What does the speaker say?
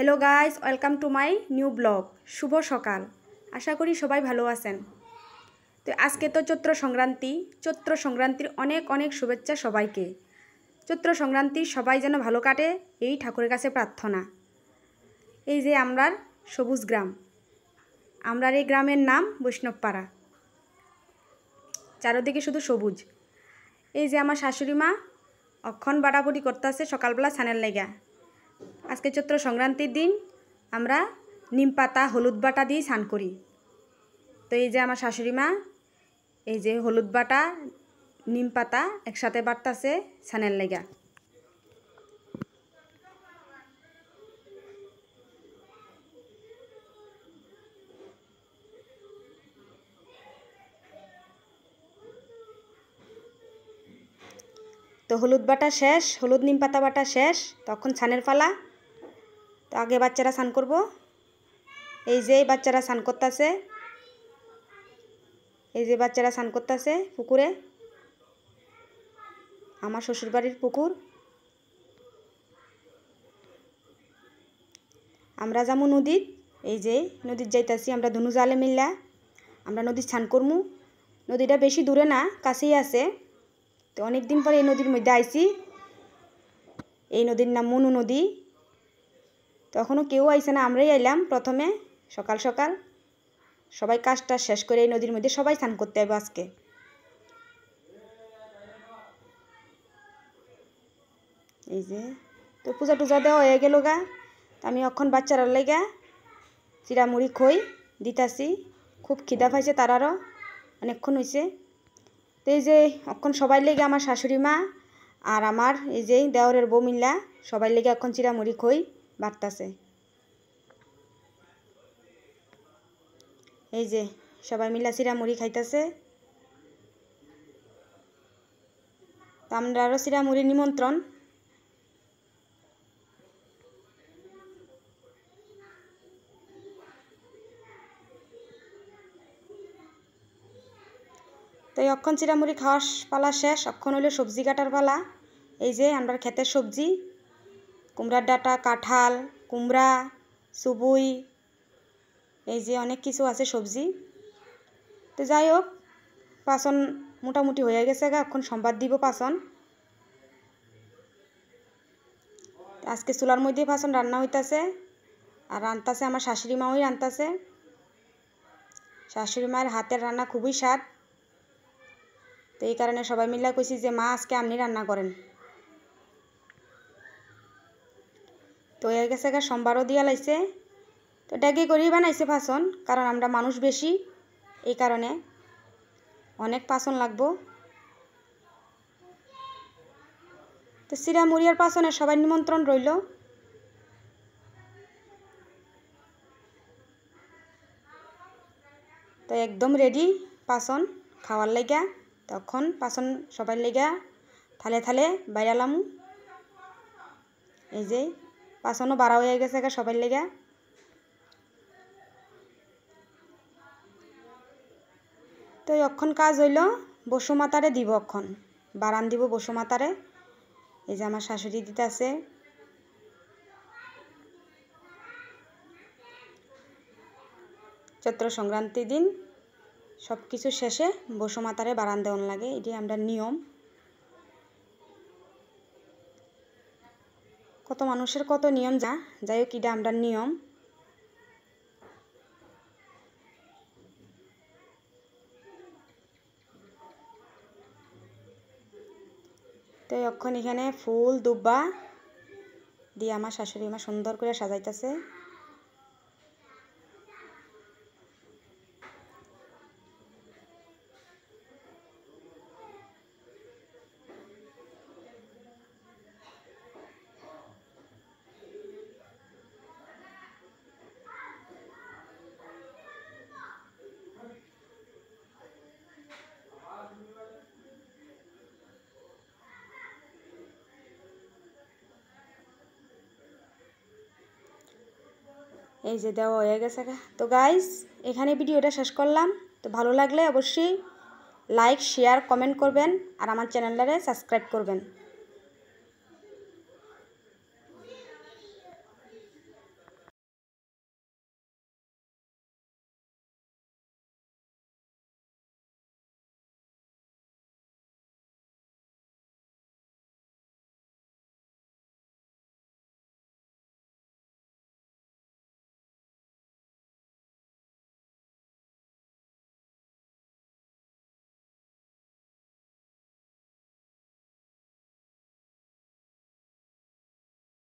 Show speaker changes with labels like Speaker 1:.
Speaker 1: hello guys welcome to my new blog শুভ সকাল আশা করি সবাই ভালো আছেন তো আজকে তো চৈত্র সংক্রান্তি চৈত্র সংক্রান্তির অনেক অনেক শুভেচ্ছা সবাইকে চৈত্র সংক্রান্তি সবাই যেন ভালো কাটে এই ঠাকুরের কাছে প্রার্থনা এই যে আমরার সবুজ গ্রাম আমরার এই গ্রামের নাম বৈষ্ণবপাড়া চারোদিকে শুধু সবুজ এই যে আমার শাশুড়ি মা অক্ষণ করতে করতেছে সকালবেলা ছানের লেগা আজকে চৈত্র সংক্রান্তির দিন আমরা নিম পাতা হলুদ বাটা দিয়ে স্নান করি তো এই যে আমার শাশুড়ি মা এই যে হলুদ বাটা নিম পাতা একসাথে বাটতাছে স্নানের লেগা তো হলুদ বাটা শেষ হলুদ নিম পাতা বাটা শেষ তখন ছানের পালা তো আগে বাচ্চারা স্নান করব এই যে বাচ্চারা স্নান করতেছে এই যে বাচ্চারা স্নান করতেছে পুকুরে আমার শ্বশুরবাড়ির পুকুর আমরা যাবো নদীর এই যে নদীর যাইতাছি আমরা ধনু জালে মিললা আমরা নদীর স্নান করমু নদীটা বেশি দূরে না কাছেই আছে তো অনেক দিন পরে এই নদীর মধ্যে আইছি এই নদীর নাম মনু নদী তখনও কেউ আইসে না আমরাই আইলাম প্রথমে সকাল সকাল সবাই কাজটা শেষ করে এই নদীর মধ্যে সবাই স্নান করতে হবে আজকে এই যে তো পূজা টুজা দেওয়া হয়ে গেল গা আমি অক্ষণ বাচ্চারা লেগা চিরামুড়ি খই দিতাছি খুব খিদা পাইছে তারারও অনেকক্ষণ হয়েছে তো এই যে এখন সবাই লেগে আমার শাশুড়ি মা আর আমার এই যে দেওরের বমিল্লা সবাই লেগে এখন চিরামুড়ি খই বাড়তাছে এই যে সবাই মিলা চিরামুড়ি খাইতেছে তো আমরা আরও চিরামুড়ি নিমন্ত্রণ তো এই অক্ষণ চিরামুড়ি খাওয়ার পালা শেষ অক্ষণ হলে সবজি কাটার পালা এই যে আমরা ক্ষেতের সবজি কুমড়ার ডাটা কাঁঠাল কুমড়া সুবুই এই যে অনেক কিছু আছে সবজি তো যাই হোক পাচন মোটামুটি হয়ে গেছে গা এখন সম্বাদ দিব পাচন আজকে চুলার মধ্যে পাচন রান্না হইতাছে আর রান্তাছে আমার শাশুড়ি মাওই রান্তাছে শাশুড়ি মায়ের হাতের রান্না খুবই স্বাদ তো এই কারণে সবাই মিলে কইছি যে মা আজকে আপনি রান্না করেন তো এর কাছে সোমবারও দিয়া লাইছে তো ডেকে করি বানাইছে ফাঁসন কারণ আমরা মানুষ বেশি এই কারণে অনেক পাচন লাগবো তো সিরা মুড়িয়ার পাচনে সবাই নিমন্ত্রণ রইল তো একদম রেডি পাচন খাওয়ার লাইগা তখন পাচন সবাই লেগা থালে থালে বাইরালাম এই যে পাচনও বাড়া হয়ে গেছে সবাই লেগা তো অক্ষণ কাজ হইল বসুমাতারে দিব অক্ষণ বারান দিব বসুমাতারে এই যে আমার শাশুড়ি দিতে আছে চৈত্র সংক্রান্তির দিন সব কিছু শেষে বসুমাতারে বারান দেওয়ান লাগে এটি আমরা নিয়ম কত মানুষের কত নিয়ম যা যাই হোক এটা আমরা নিয়ম তো এখন এখানে ফুল দুব্বা দিয়ে আমার শাশুড়ি মা সুন্দর করে সাজাইতেছে এই যে দেওয়া হয়ে গেছে তো গাইস এখানে ভিডিওটা শেষ করলাম তো ভালো লাগলে অবশ্যই লাইক শেয়ার কমেন্ট করবেন আর আমার চ্যানেলটারে সাবস্ক্রাইব করবেন